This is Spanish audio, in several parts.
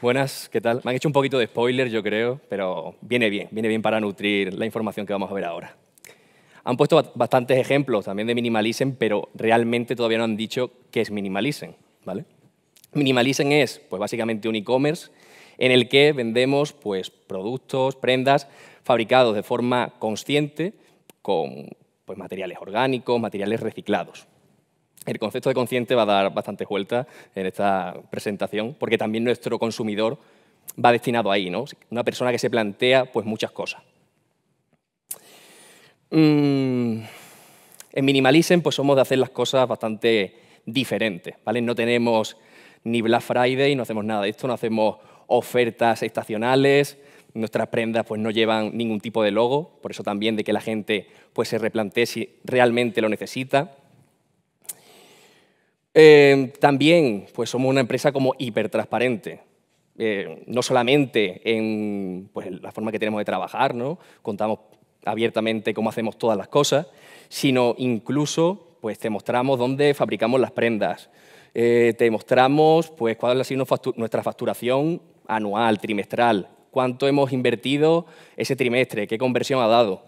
Buenas, ¿qué tal? Me han hecho un poquito de spoiler, yo creo, pero viene bien, viene bien para nutrir la información que vamos a ver ahora. Han puesto bastantes ejemplos también de minimalicen, pero realmente todavía no han dicho qué es minimalicen, ¿vale? Minimalicen es, pues básicamente un e-commerce en el que vendemos pues, productos, prendas fabricados de forma consciente con pues, materiales orgánicos, materiales reciclados el concepto de consciente va a dar bastante vuelta en esta presentación, porque también nuestro consumidor va destinado ahí, ¿no? Una persona que se plantea pues muchas cosas. Mm, en Minimalism pues, somos de hacer las cosas bastante diferentes, ¿vale? No tenemos ni Black Friday, no hacemos nada de esto, no hacemos ofertas estacionales, nuestras prendas pues no llevan ningún tipo de logo, por eso también de que la gente pues se replantee si realmente lo necesita. Eh, también, pues somos una empresa como hipertransparente. Eh, no solamente pues, en la forma que tenemos de trabajar, ¿no? contamos abiertamente cómo hacemos todas las cosas, sino incluso pues, te mostramos dónde fabricamos las prendas, eh, te mostramos pues, cuál ha sido nuestra facturación anual, trimestral, cuánto hemos invertido ese trimestre, qué conversión ha dado.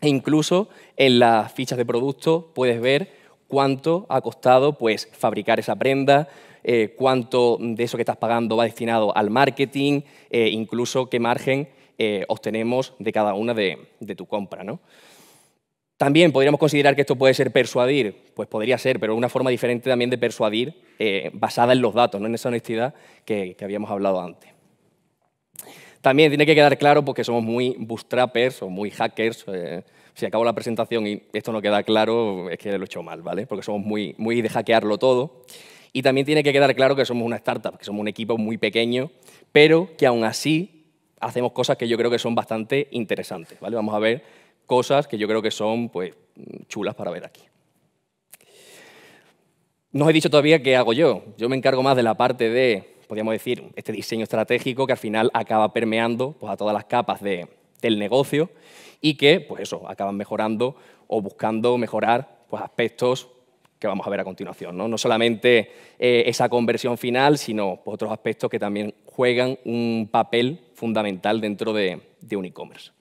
E incluso en las fichas de producto puedes ver cuánto ha costado pues, fabricar esa prenda, eh, cuánto de eso que estás pagando va destinado al marketing, eh, incluso qué margen eh, obtenemos de cada una de, tu compra. ¿no? También podríamos considerar que esto puede ser persuadir, pues podría ser, pero una forma diferente también de persuadir basada en los datos, no en esa honestidad que, habíamos hablado antes. También tiene que quedar claro porque somos muy bootstrappers o muy hackers, si acabo la presentación y esto no queda claro, es que lo he hecho mal, ¿vale? Porque somos muy, muy de hackearlo todo. Y también tiene que quedar claro que somos una startup, que somos un equipo muy pequeño, pero que aún así hacemos cosas que yo creo que son bastante interesantes, ¿vale? Vamos a ver cosas que yo creo que son pues, chulas para ver aquí. No os he dicho todavía qué hago yo. Yo me encargo más de la parte de, podríamos decir, este diseño estratégico que al final acaba permeando pues, a todas las capas de, del negocio y que, pues eso, acaban mejorando o buscando mejorar pues, aspectos que vamos a ver a continuación. No, solamente eh, esa conversión final, sino otros aspectos que también juegan un papel fundamental dentro de, un e-commerce.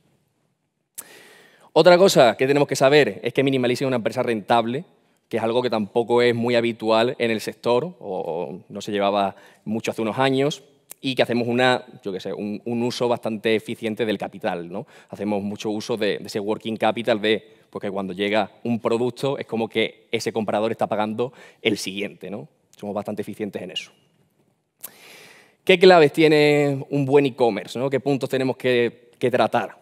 Otra cosa que tenemos que saber es que Minimalize es una empresa rentable, que es algo que tampoco es muy habitual en el sector o no se llevaba mucho hace unos años y que hacemos una, yo que sé, un, uso bastante eficiente del capital. ¿no? Hacemos mucho uso de, ese working capital de porque pues cuando llega un producto es como que ese comprador está pagando el siguiente. ¿no? Somos bastante eficientes en eso. ¿Qué claves tiene un buen e-commerce? ¿Qué puntos tenemos que, tratar?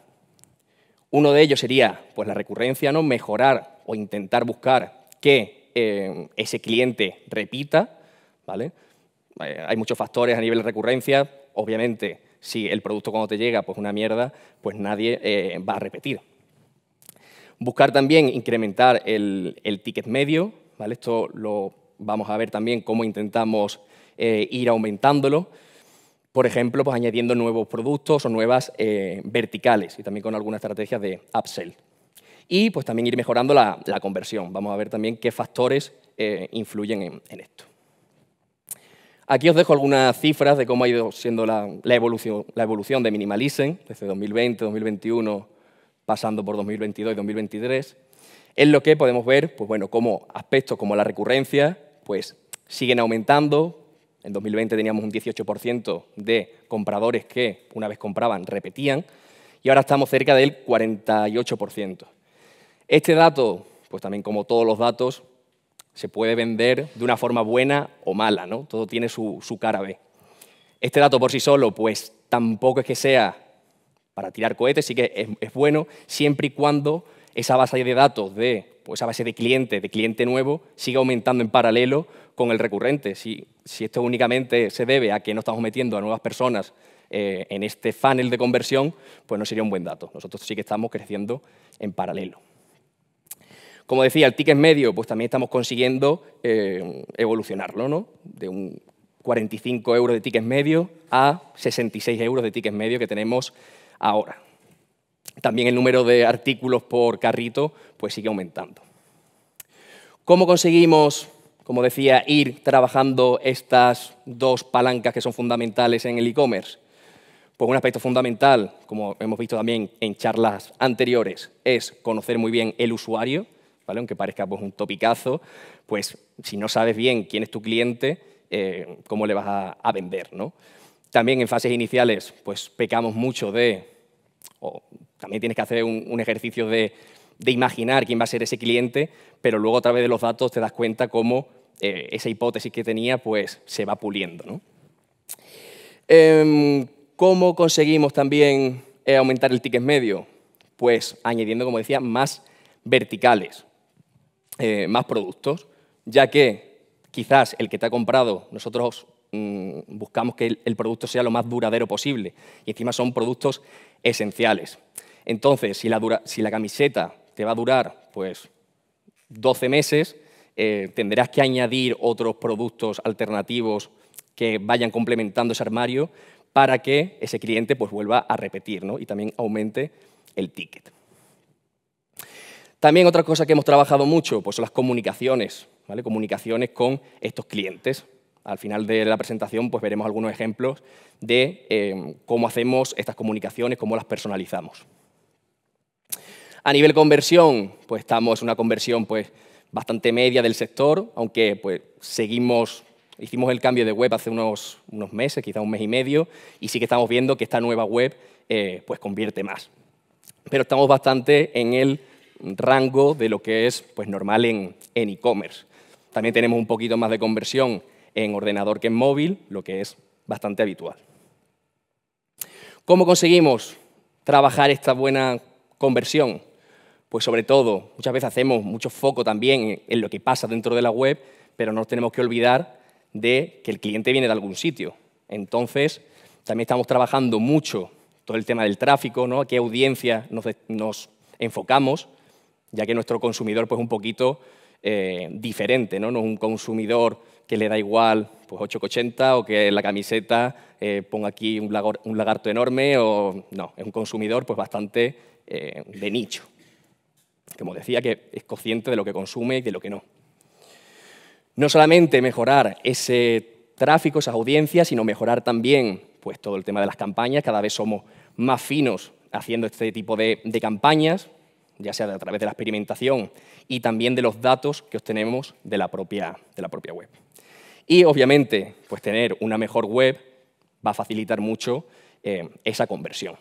Uno de ellos sería pues, la recurrencia, ¿no? mejorar o intentar buscar que eh, ese cliente repita, ¿vale? Eh, hay muchos factores a nivel de recurrencia. Obviamente, si el producto cuando te llega, pues una mierda, pues nadie eh, va a repetir. Buscar también incrementar el, ticket medio, ¿vale? Esto lo vamos a ver también cómo intentamos eh, ir aumentándolo. Por ejemplo, pues, añadiendo nuevos productos o nuevas verticales y también con algunas estrategias de upsell. Y pues también ir mejorando la, conversión. Vamos a ver también qué factores influyen en esto. Aquí os dejo algunas cifras de cómo ha ido siendo la, evolución, la evolución de Minimalisen desde 2020, 2021, pasando por 2022 y 2023, en lo que podemos ver pues bueno, como aspectos como la recurrencia pues, siguen aumentando. En 2020 teníamos un 18% de compradores que una vez compraban repetían y ahora estamos cerca del 48%. Este dato, pues también como todos los datos, se puede vender de una forma buena o mala, ¿no? Todo tiene su, cara B. Este dato por sí solo, pues tampoco es que sea para tirar cohetes, sí que es, bueno siempre y cuando esa base de datos de, esa base de clientes, de cliente nuevo, siga aumentando en paralelo con el recurrente. Si, si esto únicamente se debe a que no estamos metiendo a nuevas personas eh, en este funnel de conversión, pues no sería un buen dato. Nosotros sí que estamos creciendo en paralelo. Como decía, el ticket medio, pues también estamos consiguiendo eh, evolucionarlo, ¿no? De un 45 euros de ticket medio a 66 euros de ticket medio que tenemos ahora. También el número de artículos por carrito pues sigue aumentando. ¿Cómo conseguimos, como decía, ir trabajando estas dos palancas que son fundamentales en el e-commerce? Pues un aspecto fundamental, como hemos visto también en charlas anteriores, es conocer muy bien el usuario, aunque parezca pues, un topicazo, pues si no sabes bien quién es tu cliente, eh, cómo le vas a, vender, También en fases iniciales, pues pecamos mucho de, también tienes que hacer un, ejercicio de, imaginar quién va a ser ese cliente, pero luego a través de los datos te das cuenta cómo eh, esa hipótesis que tenía pues se va puliendo, em, ¿Cómo conseguimos también eh, aumentar el ticket medio? Pues añadiendo, como decía, más verticales. Eh, más productos, ya que quizás el que te ha comprado, nosotros mm, buscamos que el, producto sea lo más duradero posible y encima son productos esenciales. Entonces, si la, camiseta te va a durar pues 12 meses, eh, tendrás que añadir otros productos alternativos que vayan complementando ese armario para que ese cliente pues, vuelva a repetir y también aumente el ticket. También otra cosa que hemos trabajado mucho pues son las comunicaciones, comunicaciones con estos clientes. Al final de la presentación pues veremos algunos ejemplos de eh, cómo hacemos estas comunicaciones, cómo las personalizamos. A nivel conversión, pues estamos en una conversión pues, bastante media del sector, aunque pues, seguimos, hicimos el cambio de web hace unos, unos meses, quizá un mes y medio, y sí que estamos viendo que esta nueva web eh, pues, convierte más. Pero estamos bastante en el rango de lo que es pues, normal en e-commerce. También tenemos un poquito más de conversión en ordenador que en móvil, lo que es bastante habitual. ¿Cómo conseguimos trabajar esta buena conversión? Pues sobre todo, muchas veces hacemos mucho foco también en lo que pasa dentro de la web, pero no nos tenemos que olvidar de que el cliente viene de algún sitio. Entonces, también estamos trabajando mucho todo el tema del tráfico, ¿no? a qué audiencia nos enfocamos, ya que nuestro consumidor pues un poquito eh, diferente, ¿no? no es un consumidor que le da igual pues 8,80 o que la camiseta eh, ponga aquí un, lagarto enorme o no, es un consumidor pues bastante eh, de nicho. Como decía, que es consciente de lo que consume y de lo que no. No solamente mejorar ese tráfico, esas audiencias, sino mejorar también pues, todo el tema de las campañas. Cada vez somos más finos haciendo este tipo de campañas, ya sea a través de la experimentación y también de los datos que obtenemos de la propia, de la propia web. Y obviamente, pues tener una mejor web va a facilitar mucho eh, esa conversión.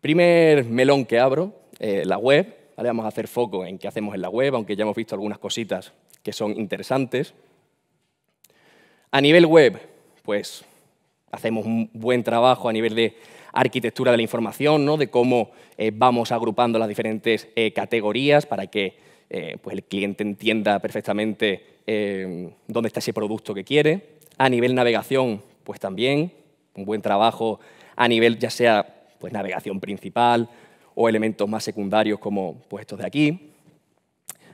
Primer melón que abro, eh, la web. vamos a hacer foco en qué hacemos en la web, aunque ya hemos visto algunas cositas que son interesantes. A nivel web, pues hacemos un buen trabajo a nivel de arquitectura de la información, ¿no? de cómo eh, vamos agrupando las diferentes eh, categorías para que eh, pues el cliente entienda perfectamente em, dónde está ese producto que quiere. A nivel navegación, pues también un buen trabajo a nivel ya sea pues, navegación principal o elementos más secundarios como pues, estos de aquí.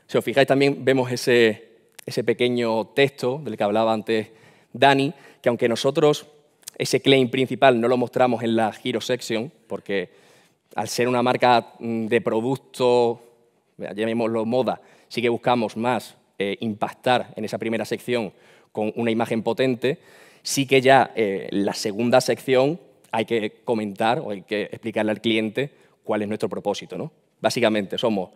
Si os fijáis también vemos ese, ese pequeño texto del que hablaba antes Dani, que aunque nosotros ese claim principal no lo mostramos en la Hero Section, porque al ser una marca mm, de producto, llamémoslo moda, sí que buscamos más eh, impactar en esa primera sección con una imagen potente. Sí que ya en eh, la segunda sección hay que comentar o hay que explicarle al cliente cuál es nuestro propósito. ¿no? Básicamente somos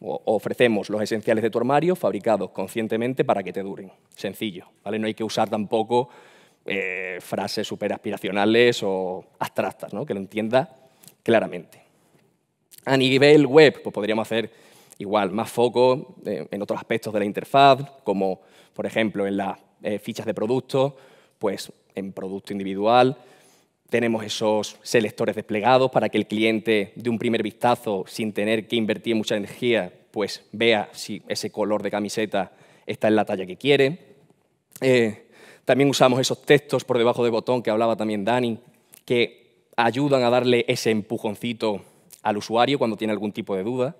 ofrecemos los esenciales de tu armario fabricados conscientemente para que te duren. Sencillo, ¿vale? No hay que usar tampoco eh, frases súper aspiracionales o abstractas, ¿no? que lo entienda claramente. A nivel web, pues podríamos hacer igual más foco eh, en otros aspectos de la interfaz, como por ejemplo en las eh, fichas de productos. pues en producto individual, tenemos esos selectores desplegados para que el cliente de un primer vistazo, sin tener que invertir mucha energía, pues vea si ese color de camiseta está en la talla que quiere. También usamos esos textos por debajo de botón que hablaba también Dani, que ayudan a darle ese empujoncito al usuario cuando tiene algún tipo de duda.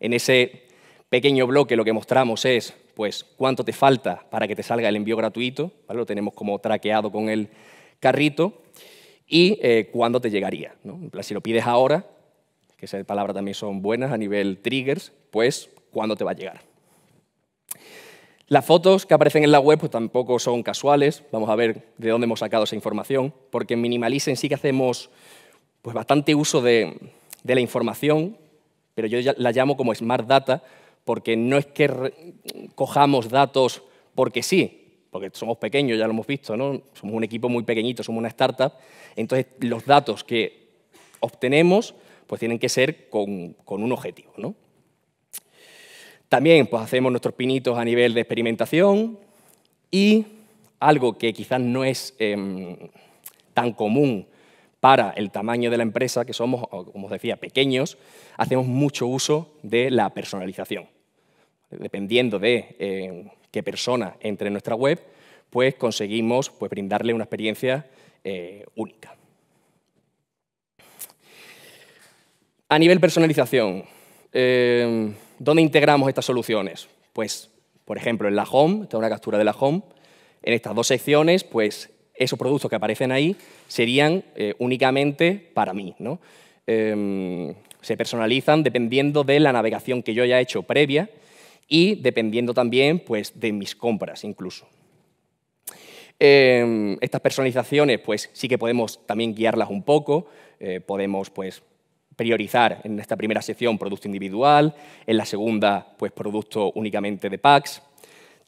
En ese pequeño bloque lo que mostramos es pues, cuánto te falta para que te salga el envío gratuito, lo tenemos como traqueado con el carrito, y eh, cuándo te llegaría. si lo pides ahora, que esas palabras también son buenas a nivel triggers, pues cuándo te va a llegar. Las fotos que aparecen en la web pues, tampoco son casuales, vamos a ver de dónde hemos sacado esa información, porque en Minimalisen sí que hacemos pues, bastante uso de, la información, pero yo la llamo como Smart Data, porque no es que cojamos datos porque sí, porque somos pequeños, ya lo hemos visto, ¿no? somos un equipo muy pequeñito, somos una startup, entonces los datos que obtenemos pues tienen que ser con, con un objetivo. ¿no? También pues, hacemos nuestros pinitos a nivel de experimentación y algo que quizás no es em, tan común para el tamaño de la empresa, que somos, como os decía, pequeños, hacemos mucho uso de la personalización. Dependiendo de em, qué persona entre en nuestra web, pues conseguimos pues, brindarle una experiencia eh, única. A nivel personalización, em, ¿Dónde integramos estas soluciones? Pues, por ejemplo, en la home, esta una captura de la home, en estas dos secciones, pues esos productos que aparecen ahí serían eh, únicamente para mí. ¿no? Em, se personalizan dependiendo de la navegación que yo haya hecho previa y dependiendo también pues, de mis compras incluso. Em, estas personalizaciones pues, sí que podemos también guiarlas un poco, eh, podemos pues, priorizar en esta primera sección producto individual, en la segunda pues producto únicamente de packs.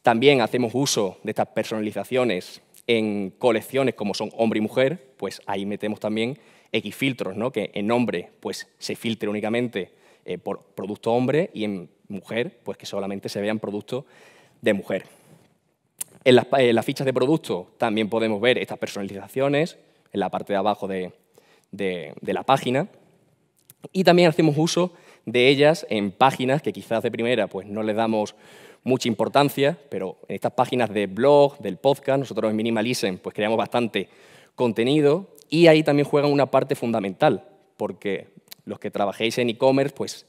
También hacemos uso de estas personalizaciones en colecciones como son hombre y mujer, pues ahí metemos también X filtros, ¿no? que en hombre pues, se filtre únicamente eh, por producto hombre y en mujer pues que solamente se vean productos de mujer. En las, fichas de producto también podemos ver estas personalizaciones en la parte de abajo de la página y también hacemos uso de ellas en páginas que quizás de primera pues, no le damos mucha importancia, pero en estas páginas de blog, del podcast, nosotros en Minimalisen pues, creamos bastante contenido y ahí también juegan una parte fundamental, porque los que trabajéis en e-commerce, pues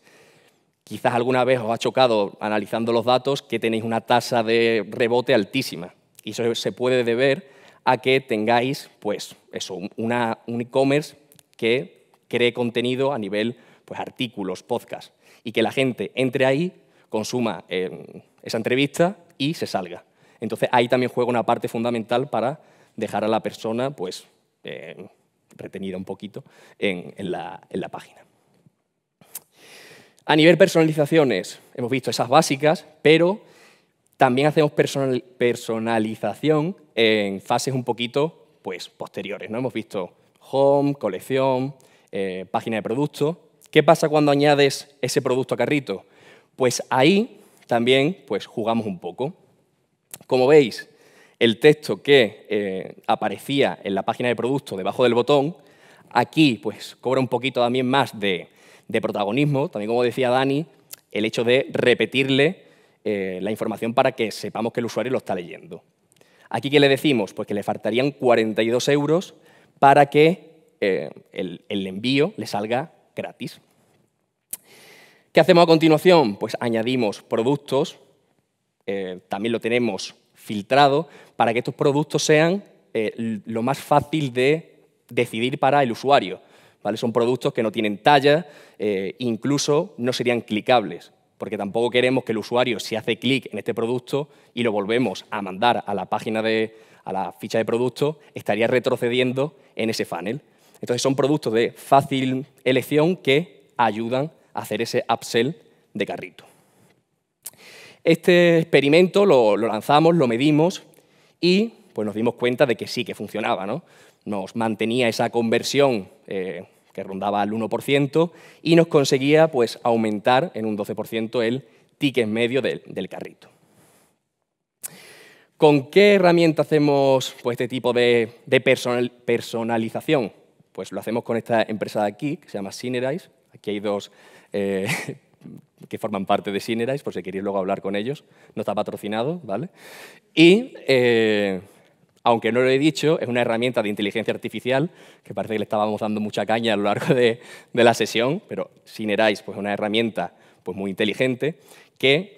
quizás alguna vez os ha chocado analizando los datos que tenéis una tasa de rebote altísima. Y eso se puede deber a que tengáis, pues, eso, un e-commerce que cree contenido a nivel pues, artículos, podcast, y que la gente entre ahí, consuma eh, esa entrevista y se salga. Entonces ahí también juega una parte fundamental para dejar a la persona pues, eh, retenida un poquito en, la, página. A nivel personalizaciones, hemos visto esas básicas, pero también hacemos personalización en fases un poquito pues, posteriores. ¿no? Hemos visto home, colección, eh, página de producto. ¿Qué pasa cuando añades ese producto a carrito? Pues ahí también pues, jugamos un poco. Como veis, el texto que eh, aparecía en la página de producto debajo del botón, aquí pues, cobra un poquito también más de, protagonismo, también como decía Dani, el hecho de repetirle eh, la información para que sepamos que el usuario lo está leyendo. Aquí, ¿qué le decimos? Pues que le faltarían 42 euros para que eh, el, envío le salga gratis. ¿Qué hacemos a continuación? Pues añadimos productos, eh, también lo tenemos filtrado, para que estos productos sean eh, lo más fácil de decidir para el usuario. ¿vale? Son productos que no tienen talla, incluso no serían clicables, porque tampoco queremos que el usuario si hace clic en este producto y lo volvemos a mandar a la página de, a la ficha de producto, estaría retrocediendo en ese funnel. Entonces son productos de fácil elección que ayudan a hacer ese upsell de carrito. Este experimento lo, lanzamos, lo medimos y pues nos dimos cuenta de que sí que funcionaba. Nos mantenía esa conversión eh, que rondaba al 1% y nos conseguía pues, aumentar en un 12% el ticket medio del, carrito. ¿Con qué herramienta hacemos pues, este tipo de personalización? Pues lo hacemos con esta empresa de aquí, que se llama Sinerize. Aquí hay dos eh, que forman parte de Sinerize, por si queréis luego hablar con ellos. No está patrocinado, ¿vale? Y, eh, aunque no lo he dicho, es una herramienta de inteligencia artificial, que parece que le estábamos dando mucha caña a lo largo de, la sesión, pero Synerize pues, es una herramienta pues, muy inteligente que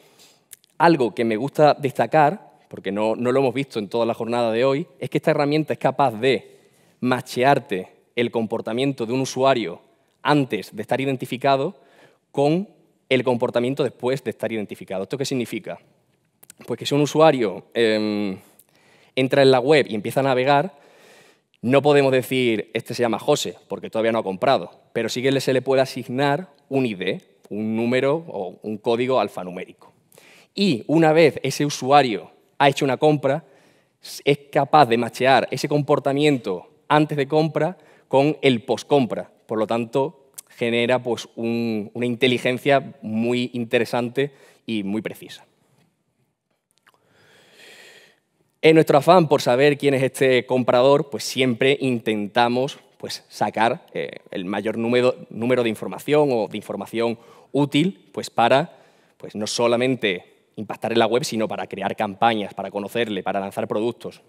algo que me gusta destacar, porque no, no lo hemos visto en toda la jornada de hoy, es que esta herramienta es capaz de machearte el comportamiento de un usuario antes de estar identificado con el comportamiento después de estar identificado. ¿Esto qué significa? Pues que si un usuario em, entra en la web y empieza a navegar, no podemos decir, este se llama José, porque todavía no ha comprado, pero sí que se le puede asignar un ID, un número o un código alfanumérico. Y una vez ese usuario ha hecho una compra, es capaz de machear ese comportamiento antes de compra con el postcompra. Por lo tanto, genera pues, una inteligencia muy interesante y muy precisa. En nuestro afán por saber quién es este comprador, pues siempre intentamos pues, sacar eh, el mayor número, de información o de información útil pues, para pues, no solamente impactar en la web, sino para crear campañas, para conocerle, para lanzar productos.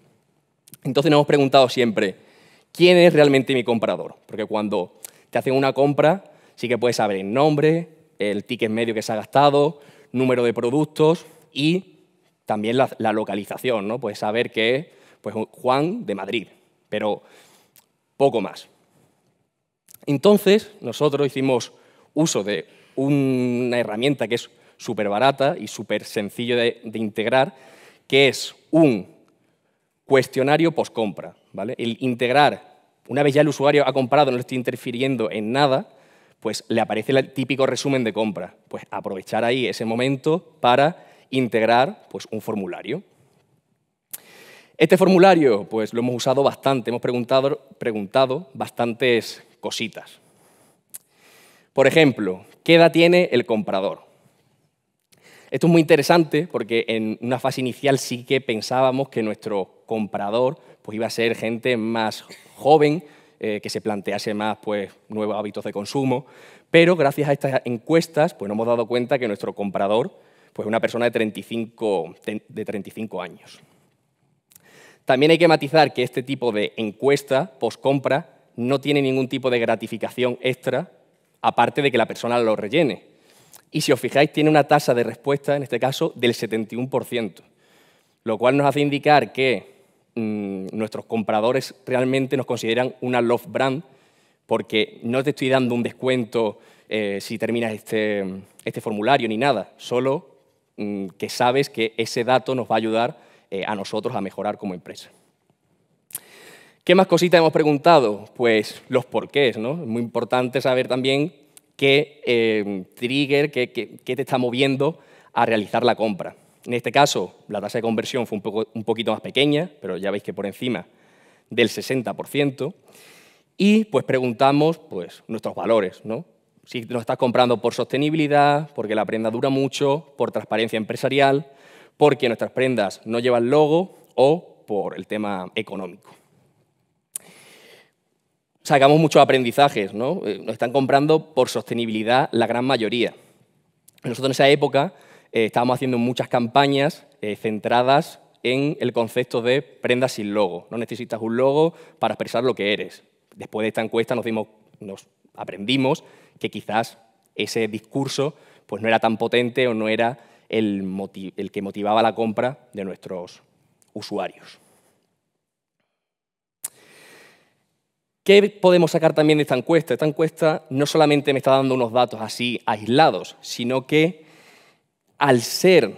Entonces nos hemos preguntado siempre, quién es realmente mi comprador. Porque cuando te hacen una compra, sí que puedes saber el nombre, el ticket medio que se ha gastado, número de productos y también la, localización, ¿no? Puedes saber que es pues, Juan de Madrid, pero poco más. Entonces, nosotros hicimos uso de una herramienta que es súper barata y súper sencillo de integrar, que es un cuestionario compra, ¿vale? El integrar, una vez ya el usuario ha comprado, no le estoy interfiriendo en nada, pues le aparece el típico resumen de compra. Pues aprovechar ahí ese momento para integrar pues, un formulario. Este formulario pues, lo hemos usado bastante, hemos preguntado, preguntado bastantes cositas. Por ejemplo, ¿qué edad tiene el comprador? Esto es muy interesante porque en una fase inicial sí que pensábamos que nuestro comprador pues, iba a ser gente más joven, eh, que se plantease más pues, nuevos hábitos de consumo, pero gracias a estas encuestas pues, nos hemos dado cuenta que nuestro comprador pues, es una persona de 35, de 35 años. También hay que matizar que este tipo de encuesta post-compra no tiene ningún tipo de gratificación extra, aparte de que la persona lo rellene y si os fijáis tiene una tasa de respuesta, en este caso, del 71%, lo cual nos hace indicar que mm, nuestros compradores realmente nos consideran una love brand, porque no te estoy dando un descuento eh, si terminas este, este, formulario ni nada, solo mm, que sabes que ese dato nos va a ayudar eh, a nosotros a mejorar como empresa. ¿Qué más cositas hemos preguntado? Pues los porqués, ¿no? Es muy importante saber también qué em, trigger, qué, te está moviendo a realizar la compra. En este caso, la tasa de conversión fue un, poquito más pequeña, pero ya veis que por encima del 60%. Y pues preguntamos pues, nuestros valores, ¿no? Si nos estás comprando por sostenibilidad, porque la prenda dura mucho, por transparencia empresarial, porque nuestras prendas no llevan logo o por el tema económico sacamos muchos aprendizajes, ¿no? Eh, nos están comprando por sostenibilidad la gran mayoría. Nosotros en esa época eh, estábamos haciendo muchas campañas eh, centradas en el concepto de prendas sin logo. No necesitas un logo para expresar lo que eres. Después de esta encuesta nos, dimos, nos aprendimos que quizás ese discurso pues, no era tan potente o no era el que motivaba la compra de nuestros usuarios. ¿Qué podemos sacar también de esta encuesta? Esta encuesta no solamente me está dando unos datos así aislados, sino que al ser,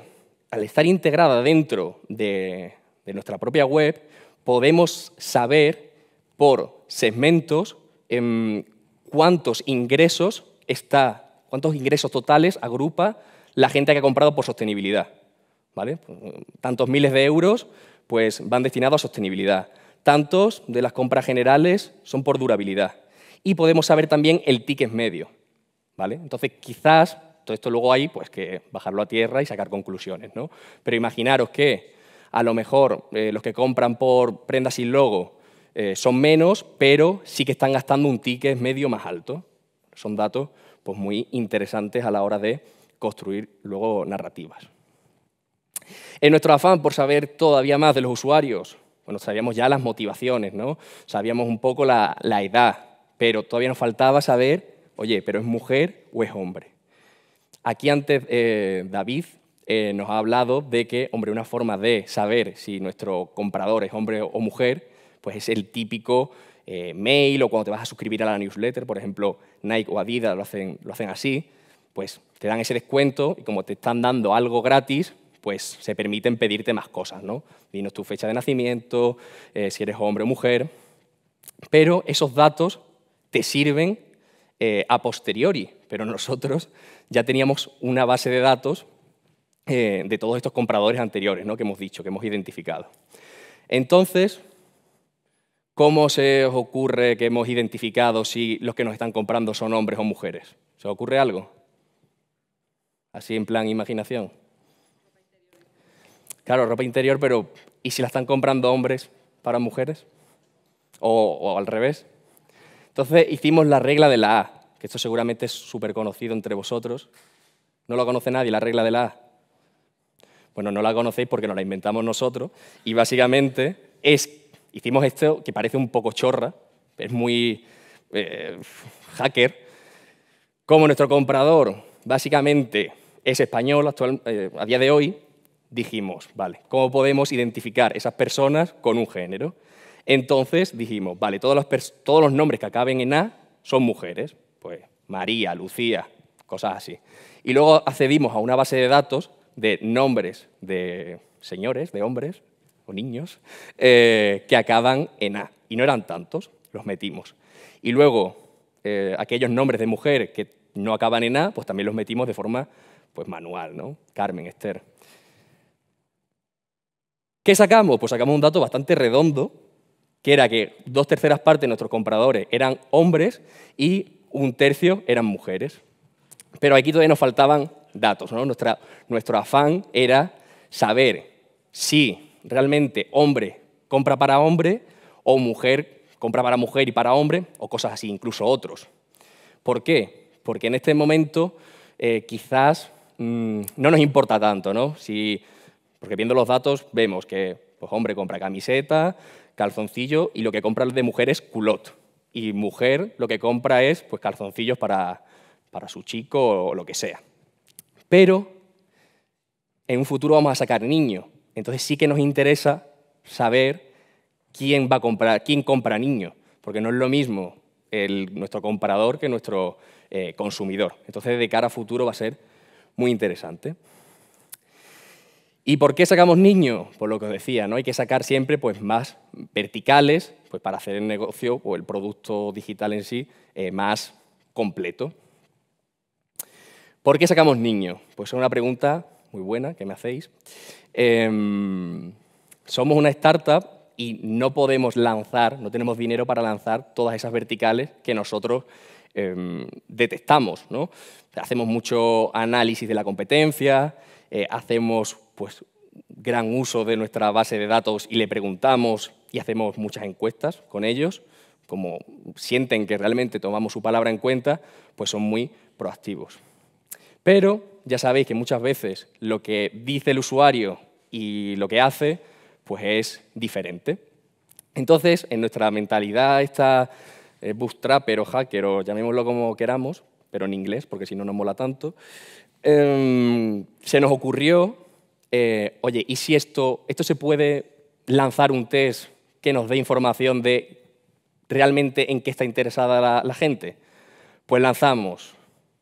al estar integrada dentro de, nuestra propia web, podemos saber por segmentos em, cuántos ingresos está, cuántos ingresos totales agrupa la gente que ha comprado por sostenibilidad. ¿vale? Tantos miles de euros pues, van destinados a sostenibilidad Tantos de las compras generales son por durabilidad. Y podemos saber también el ticket medio. ¿vale? Entonces, quizás todo esto luego hay pues, que bajarlo a tierra y sacar conclusiones. ¿no? Pero imaginaros que a lo mejor eh, los que compran por prendas sin logo eh, son menos, pero sí que están gastando un ticket medio más alto. Son datos pues, muy interesantes a la hora de construir luego narrativas. En nuestro afán por saber todavía más de los usuarios, bueno, sabíamos ya las motivaciones, ¿no? Sabíamos un poco la, edad, pero todavía nos faltaba saber, oye, pero es mujer o es hombre. Aquí antes eh, David eh, nos ha hablado de que, hombre, una forma de saber si nuestro comprador es hombre o mujer, pues es el típico eh, mail o cuando te vas a suscribir a la newsletter, por ejemplo, Nike o Adidas lo hacen, lo hacen así, pues te dan ese descuento y como te están dando algo gratis, pues se permiten pedirte más cosas, ¿no? Dinos tu fecha de nacimiento, eh, si eres hombre o mujer, pero esos datos te sirven eh, a posteriori, pero nosotros ya teníamos una base de datos eh, de todos estos compradores anteriores ¿no? que hemos dicho, que hemos identificado. Entonces, ¿cómo se os ocurre que hemos identificado si los que nos están comprando son hombres o mujeres? ¿Se os ocurre algo? Así en plan imaginación. Claro, ropa interior, pero ¿y si la están comprando hombres para mujeres? O, al revés. Entonces hicimos la regla de la A, que esto seguramente es súper conocido entre vosotros. No lo conoce nadie, la regla de la A. Bueno, no la conocéis porque nos la inventamos nosotros y básicamente es, hicimos esto que parece un poco chorra, es muy eh, hacker, como nuestro comprador básicamente es español actual, eh, a día de hoy, dijimos, vale, ¿cómo podemos identificar esas personas con un género? Entonces dijimos, vale, todos los, nombres que acaben en A son mujeres, pues María, Lucía, cosas así. Y luego accedimos a una base de datos de nombres de señores, de hombres o niños, eh, que acaban en A. Y no eran tantos, los metimos. Y luego, eh, aquellos nombres de mujer que no acaban en A, pues también los metimos de forma pues, manual, ¿no? Carmen, Esther. ¿Qué sacamos? Pues sacamos un dato bastante redondo, que era que dos terceras partes de nuestros compradores eran hombres y un tercio eran mujeres. Pero aquí todavía nos faltaban datos. ¿no? nuestro afán era saber si realmente hombre compra para hombre o mujer compra para mujer y para hombre o cosas así, incluso otros. ¿Por qué? Porque en este momento eh, quizás mm, no nos importa tanto, ¿no? Si porque viendo los datos vemos que pues, hombre compra camiseta, calzoncillo y lo que compra de mujer es culot. Y mujer lo que compra es pues, calzoncillos para, su chico o lo que sea. Pero en un futuro vamos a sacar niño. Entonces sí que nos interesa saber quién va a comprar, quién compra niño, porque no es lo mismo nuestro comprador que nuestro eh, consumidor. Entonces, de cara a futuro va a ser muy interesante. ¿Y por qué sacamos niños? Por pues lo que os decía, ¿no? hay que sacar siempre pues, más verticales pues, para hacer el negocio o el producto digital en sí eh, más completo. ¿Por qué sacamos niños? Pues es una pregunta muy buena que me hacéis. Em, somos una startup y no podemos lanzar, no tenemos dinero para lanzar todas esas verticales que nosotros em, detectamos. ¿no? Hacemos mucho análisis de la competencia, eh, hacemos pues, gran uso de nuestra base de datos y le preguntamos y hacemos muchas encuestas con ellos, como sienten que realmente tomamos su palabra en cuenta, pues son muy proactivos. Pero ya sabéis que muchas veces lo que dice el usuario y lo que hace, pues es diferente. Entonces, en nuestra mentalidad esta eh, bootstrapper o hacker, o llamémoslo como queramos, pero en inglés, porque si no nos mola tanto, em, se nos ocurrió eh, oye, ¿y si esto, esto se puede lanzar un test que nos dé información de realmente en qué está interesada la, gente? Pues lanzamos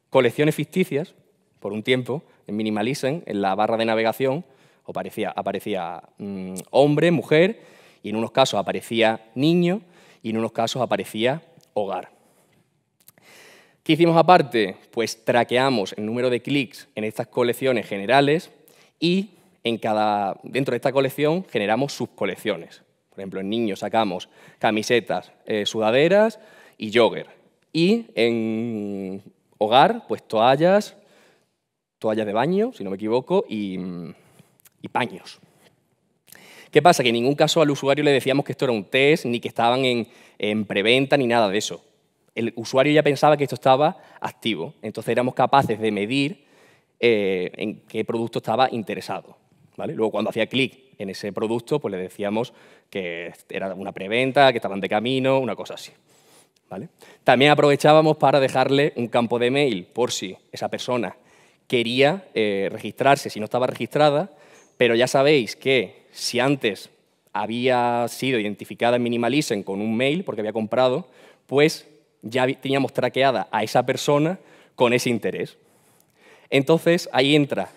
colecciones ficticias, por un tiempo, en Minimalism en la barra de navegación, aparecía, aparecía mm, hombre, mujer, y en unos casos aparecía niño, y en unos casos aparecía hogar. ¿Qué hicimos aparte? Pues traqueamos el número de clics en estas colecciones generales y en cada, dentro de esta colección generamos subcolecciones. Por ejemplo, en niños sacamos camisetas, eh, sudaderas y jogger. Y en hogar, pues toallas, toallas de baño, si no me equivoco, y, paños. ¿Qué pasa? Que en ningún caso al usuario le decíamos que esto era un test, ni que estaban en, preventa, ni nada de eso. El usuario ya pensaba que esto estaba activo, entonces éramos capaces de medir eh, en qué producto estaba interesado. Luego, cuando hacía clic en ese producto, pues le decíamos que era una preventa, que estaban de camino, una cosa así. ¿vale? También aprovechábamos para dejarle un campo de mail por si esa persona quería eh, registrarse, si no estaba registrada, pero ya sabéis que si antes había sido identificada en Minimalisen con un mail porque había comprado, pues ya teníamos traqueada a esa persona con ese interés. Entonces ahí entra,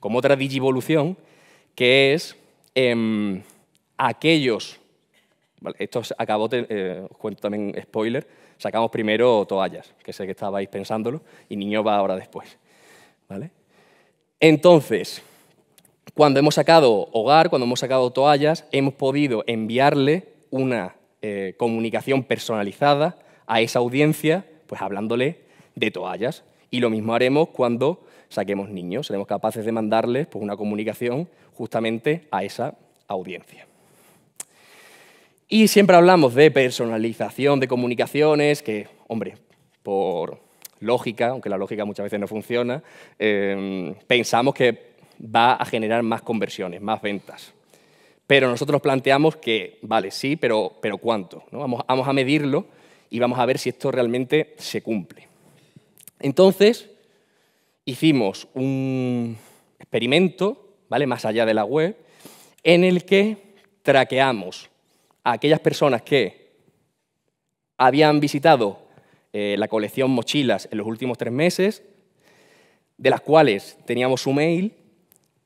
como otra digivolución, que es em, aquellos... esto acabó, eh, os cuento también spoiler, sacamos primero toallas, que sé que estabais pensándolo, y niño va ahora después. ¿vale? Entonces, cuando hemos sacado hogar, cuando hemos sacado toallas, hemos podido enviarle una eh, comunicación personalizada a esa audiencia, pues hablándole de toallas. Y lo mismo haremos cuando saquemos niños, seremos capaces de mandarles pues, una comunicación justamente a esa audiencia. Y siempre hablamos de personalización de comunicaciones, que, hombre, por lógica, aunque la lógica muchas veces no funciona, em, pensamos que va a generar más conversiones, más ventas. Pero nosotros planteamos que, vale, sí, pero, pero ¿cuánto? ¿No? Vamos, vamos a medirlo y vamos a ver si esto realmente se cumple. Entonces, hicimos un experimento, ¿vale? Más allá de la web, en el que traqueamos a aquellas personas que habían visitado eh, la colección Mochilas en los últimos tres meses, de las cuales teníamos su mail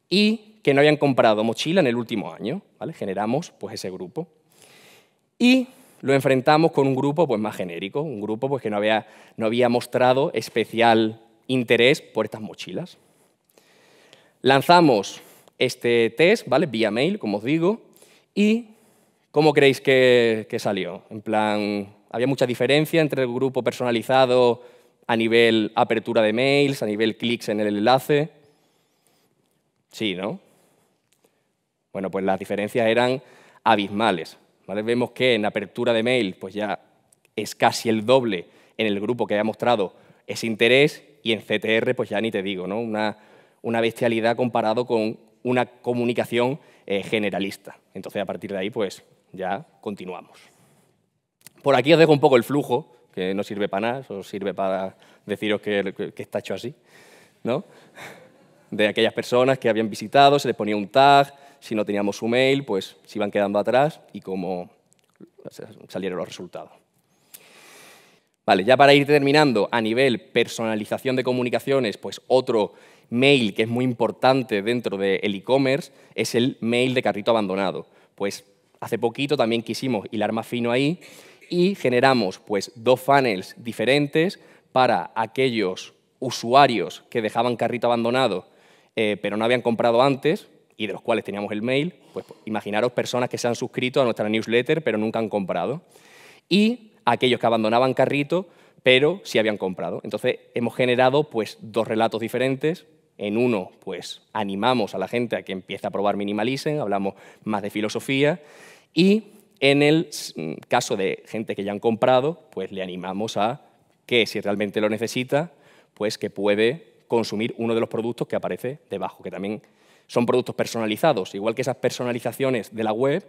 y que no habían comprado mochila en el último año. Generamos pues, ese grupo. Y lo enfrentamos con un grupo pues, más genérico, un grupo pues, que no había, no había mostrado especial interés por estas mochilas. Lanzamos este test, ¿vale? Vía mail, como os digo, y ¿cómo creéis que, salió? En plan, había mucha diferencia entre el grupo personalizado a nivel apertura de mails, a nivel clics en el enlace. Sí, ¿no? Bueno, pues las diferencias eran abismales. Vemos que en apertura de mail, pues ya es casi el doble en el grupo que había mostrado ese interés y en CTR, pues ya ni te digo, ¿no? Una, una bestialidad comparado con una comunicación eh, generalista. Entonces, a partir de ahí, pues ya continuamos. Por aquí os dejo un poco el flujo, que no sirve para nada, sirve para deciros que, está hecho así, ¿no? De aquellas personas que habían visitado, se les ponía un tag, si no teníamos su mail, pues se iban quedando atrás y como salieron los resultados. Vale, ya para ir terminando, a nivel personalización de comunicaciones, pues otro mail que es muy importante dentro del de e-commerce es el mail de carrito abandonado. Pues hace poquito también quisimos hilar más fino ahí y generamos pues dos funnels diferentes para aquellos usuarios que dejaban carrito abandonado eh, pero no habían comprado antes y de los cuales teníamos el mail, pues imaginaros personas que se han suscrito a nuestra newsletter pero nunca han comprado. Y aquellos que abandonaban carrito, pero sí habían comprado. Entonces hemos generado pues, dos relatos diferentes. En uno, pues animamos a la gente a que empiece a probar Minimalisen, hablamos más de filosofía, y en el mm, caso de gente que ya han comprado, pues le animamos a que si realmente lo necesita, pues que puede consumir uno de los productos que aparece debajo, que también son productos personalizados, igual que esas personalizaciones de la web,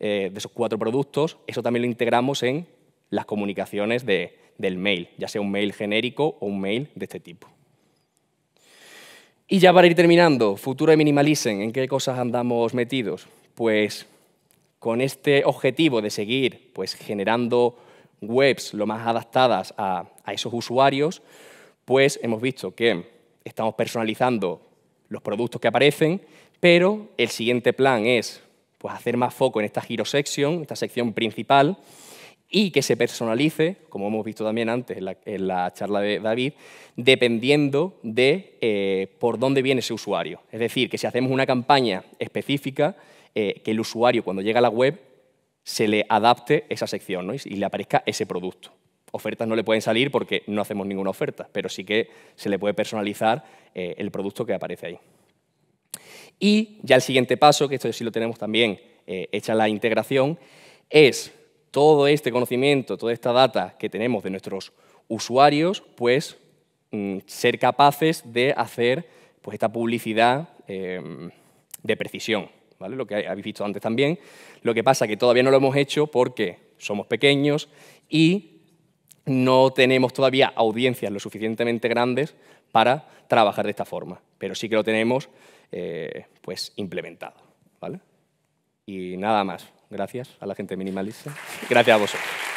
eh, de esos cuatro productos, eso también lo integramos en las comunicaciones de, del mail, ya sea un mail genérico o un mail de este tipo. Y ya para ir terminando, Futura de Minimalisen, ¿en qué cosas andamos metidos? Pues con este objetivo de seguir pues, generando webs lo más adaptadas a, esos usuarios, pues hemos visto que estamos personalizando los productos que aparecen, pero el siguiente plan es pues, hacer más foco en esta giro Section, esta sección principal, y que se personalice, como hemos visto también antes en la, charla de David, dependiendo de eh, por dónde viene ese usuario. Es decir, que si hacemos una campaña específica, eh, que el usuario cuando llega a la web se le adapte esa sección y, le aparezca ese producto. Ofertas no le pueden salir porque no hacemos ninguna oferta, pero sí que se le puede personalizar eh, el producto que aparece ahí. Y ya el siguiente paso, que esto sí lo tenemos también hecha la integración, es todo este conocimiento, toda esta data que tenemos de nuestros usuarios, pues mm, ser capaces de hacer pues, esta publicidad em, de precisión, ¿vale? lo que habéis visto antes también. Lo que pasa es que todavía no lo hemos hecho porque somos pequeños y no tenemos todavía audiencias lo suficientemente grandes para trabajar de esta forma, pero sí que lo tenemos eh, pues, implementado. ¿vale? Y nada más. Gracias a la gente minimalista. Gracias a vosotros.